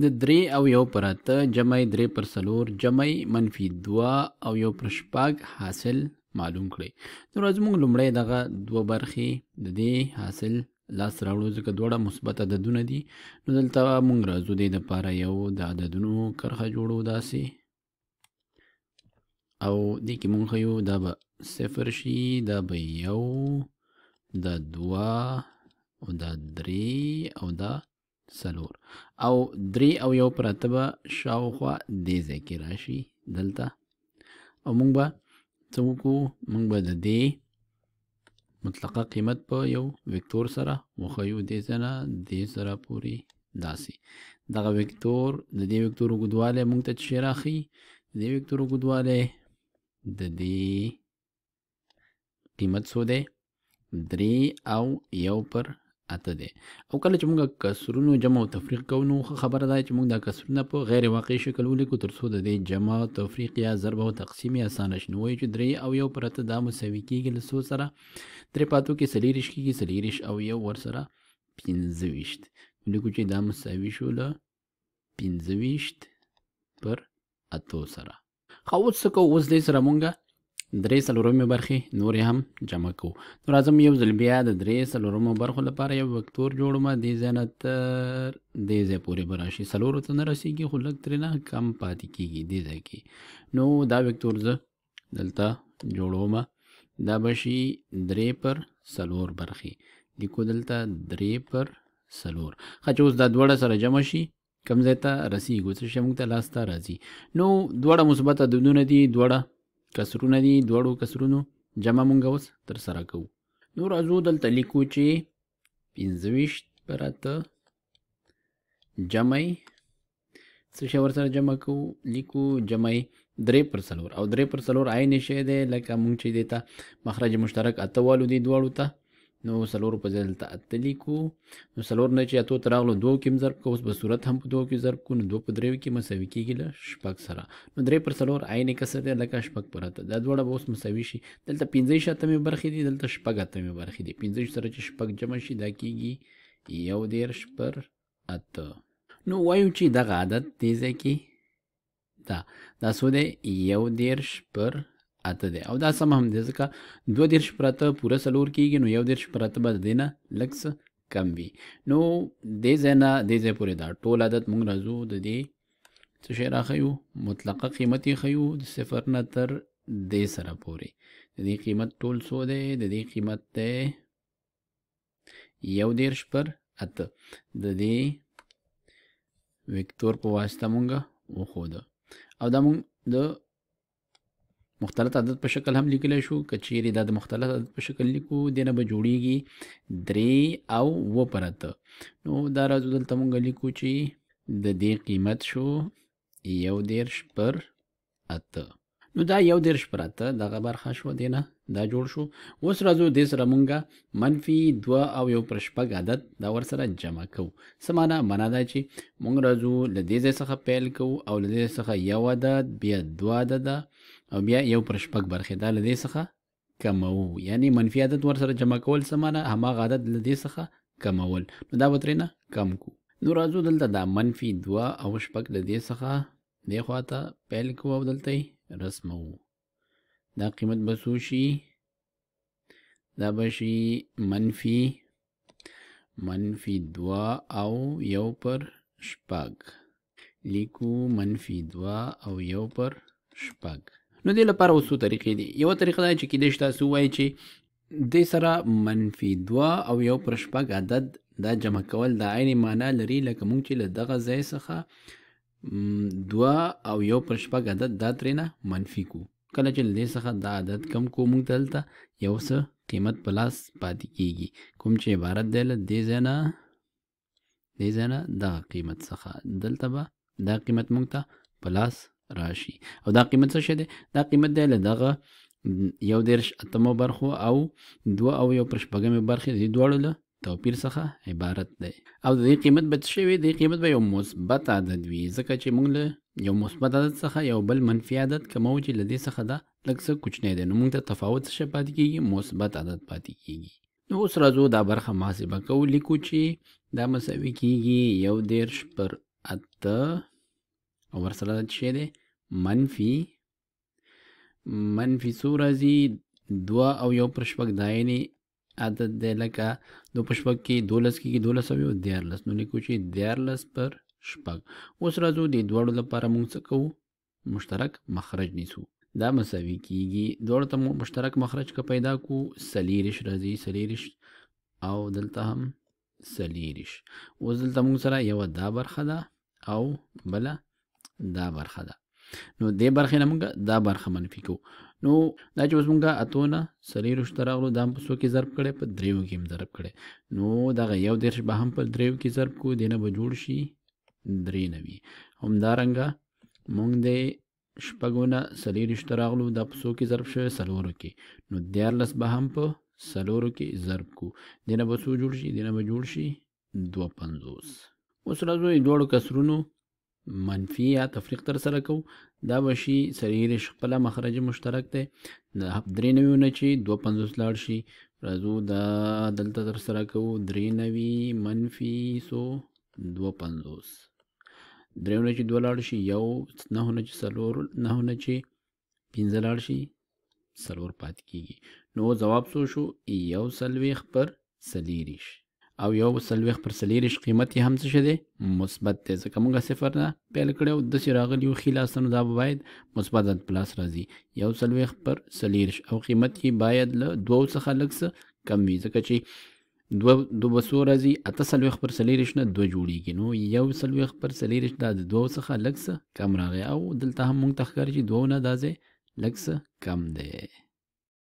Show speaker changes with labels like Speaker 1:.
Speaker 1: د درې او یو پر اته جمعی درې پر څلور جمعی منفی دوه او یو پر شپږ حاصل معلوم کړئ نو راځو موږ لومړی دغه دوه برخې د دې حاصل لاس راوړو ځکه دواړه مثبت عددونه دي نو دلته موږ راځو دې دپاره یو د عددونو کرښه جوړو داسې او دې کې موږ ښیو دا به صفر شي دا به یو دا دوه او دا درې او دا سلور او درې او یو پرته به شاوخوا دې ځای کې راشي دلته او مونږ به څه وکړو مونږ به د دې مطلقه قیمت په یو وکتور سره وښیو دې ځای نه دې سره پورې داسې دغه وکتور د دې وکتور اوږدوالی مونږ ته څه راښي د دې وکتور اوږدوالی د دې قیمت څو دی درې او یو پر اته دی او کله چې موږ کسرونو جمع او تفریق کوو نو خبره ده چې موږ دا کسرونه په غیر واقعي شکل ولیکو تر څو د دې جمع تفریق یا ضرب او تقسیم اسانه شي نو چې درې او یو پرته دا مساوي کیږي له څو سره درې پاتو کې سلیریش کیږي سلیریش او یو ور سره پنځه ویشت ولیکو چې دا مساوي شو له پنځه ویشت پر اتو سره خو اوس څه کوو اوس دې سره مونږ درې څلورمې برخې نورې هم جمع کوو نو راځم یو ځل بیا د درې څلورمو برخو لپاره یو وکتور جوړومه دې ځای نه تر دې ځای پورې به راشي څلورو ته نه رسېږي خو لږ ترې نه کم پاتې کېږي دې ځای کې نو دا وکتور زه دلته جوړومه دا به شي درې پر څلور برخې لیکو دلته درې پر څلور ښه چې اوس دا دواړه سره جمع شي کم ځای ته رسېږو څه شی موږ ته لاسته راځي نو دواړه مثبته دودونه دي دواړه کسرونه دي دواړو کسرونو جمع مونږ اوس ترسره کوو نو راځو دلته لیکو چې پنځهویشت پر اته جمع څه شی ورسره جمع کوو لیکو جمع درې پر څلور او درې پر څلور عین شی دی لکه مونږ چې دې ته مخرج مشترک اته والو دي دواړو ته نو سلور په ځای دلته اتلې کو نو سلور نه چې اتو ته راغلو دوو کې ضرب کو اوس به صورت هم په دوو کې ضرب کو نو دوه په درېو کې مساوي کېږي له شپږ سره نو درې پر سلور عین کسر دی لکه شپږ پر اته دا دواړه به اوس مساوي شي دلته پنځه شي اتمې برخې دي دلته شپږ اتمې برخې دي پنځه سره چې شپږ جمع شي دا کېږي یو دېرش پر اته نو وایو چې دغه عدد دې ځای کې دا دا څو دی یو دېرش پر اته دی او دا سم هم دی ځکه دوه دېرش پرته پوره څلور کېږي نو یو دېرش پرته به د دې نه لږ څه کم وي نو دې ځای نه دې ځای پورې دا ټول عدد موږ راځو د دې څه شی راښیو مطلقه قیمت یې ښیو د صفر نه تر دې سره پورې د دې قیمت ټول څو دی د دې قیمت دی یو دېرش پر اته د دې وکتور په واسطه مونږ وښوده او دا مونږ د مختلط عدد په شکل هم لیکلی شو کچیرې دا د مختلط عدد په شکل لیکو دی نه به جوړیږي درې او و پرته نو دا راځو دلته مونږ لیکو چې د دې قیمت شو یو دیرش پر اته نو دا یو دیرش پر اته دغه برخه شو دی نه دا جوړ شو اوس راځو دې سره مونږه منفي دوه او یو پر شپږ عدد دا ور سره جمع کوو څه معنا معنا دا چې مونږ راځو له دې ځای څخه پیل کوو او له دې څخه یو عدد بیا دوه عدده او بیا یو پر شپږ برخې دا له دې څخه کموو یعنی منفي عدد ورسره جمع کول څه معنی هماغه عدد له دې څخه کمول نو دا به ترې نه کم کو نو راځو دلته دا منفي دوه او شپږ له دې څخه دې خوا ته پیل کوو او دلته رسموو دا قیمت به څو شي دا به شي منفي منفي دوه او یو پر شپږ لیکو منفي دوه او یو پر شپږ نو دې لپاره اوسو طریقې دي یو طریقه دا چې کېدای شي تاسو وایي چې دې سره منفي دوه او یو پر شپږ عدد دا جمع کول د عین معنا لري لکه موږ چې له دغه ځای څخه دوه او یو پر شپږ عدد دا ترېنه منفي کو کله چې له دې څخه دا عدد کم کو موږ دلته یو څه قیمت په لاس پاتې کیږي کوم چې عبارت دی له دې ځای نه دې ځای نه دغه قیمت څخه دلته به دا قیمت موږ ته په لاس راشي او دا قیمت څه شي دا قیمت دی له دغه یو دیرش اتمو برخو او دوه او یو پر شپږمې برخې د دواړو له توپیر څخه عبارت دی او د دې قیمت به څه وي د قیمت به یو مثبت عدد وي ځکه چې موږ له یو مثبت عدد څخه یو بل منفي عدد کمو چې له دې څخه دا لږ څه کوچنی دی نو موږ ته تفاوت څه پاتې کیږي مثبت عدد پاتې کیږي نو اوس راځو دا برخه محاسبه کوو لیکو چې دا مساوي کیږي یو دېرش پر اته او ورسره څه دی منفي منفي څو راځي دوه او یو پر شپږ دا یعنې عدد دی لکه دو په شپږ کې دولس کېږي دولس او یو دیارلس نو لیکو چې دیارلس پر شپږ اوس راځو د دواړو لپاره موږ څه کوو مشترک مخرج نیسو دا مساوي کیږي دواړو ته مشترک مخرج که پیدا کو سلیرش راځي سلیرش او دلته هم سلیرش اوس دلته موږ سره یوه دا برخه ده او بله دا برخه ده نو دې برخې نه مونږ دا برخه منفي کوو نو دا چې اوس مونږه اتو نه سلیرو شته راغلو دا هم په څو کې ضرب کړی په دریو کې هم ضرب کړی نو دغه یو دېرش به هم په دریو کې ضرب کوو دې نه به جوړ شي درې نه وي همدارنګه مونږ د شپږونه سلیرو شته راغلو دا په څو کې ضرب شوی سلورو کې نو دیارلس به هم په سلورو کې ضرب کوو دې نه به څو جوړ شي دې نه به جوړ شي دوه پنځوس اوس راځو یې جوړو کسرونو منفي یا تفریق تر سره کو دا به شي سریری خپله مخرج مشترک دی د درې نوي نه چې دوه پنځوس لاړ شي راځو دا دلته تر سره کوو درې نوي منفي سو دوه پنځوس درې نه چې دوه لاړ شي یو نهو نه چې څلور نهو نه چې پنځه لاړ شي څلور پاتې کیږي نو ځواب څو شو یو څلوېښت پر څلیریش او یو څلوېښت پر څلېرویشت قیمت یې هم څه شی دی مثبت دی ځکه موږ صفر نه پیل کړی او داسې راغلی یو ښي لاس ته نو دا به باید مثبت عدد په لاس راځي یو څلوېښت پر څلېرویشت او قیمت یې باید له دوو څخه لږ څه کم وي ځکه چې دوه دو بسو راځي اته څلوېښت پر څلېرویشت نه دوه جوړیږي نو یو څلوېښت پر څلېرویشت دا د دوو څخه لږ څه کم راغی او دلته هم موږ ته ښکاري چې دوو نه دا ځای لږ څه کم دی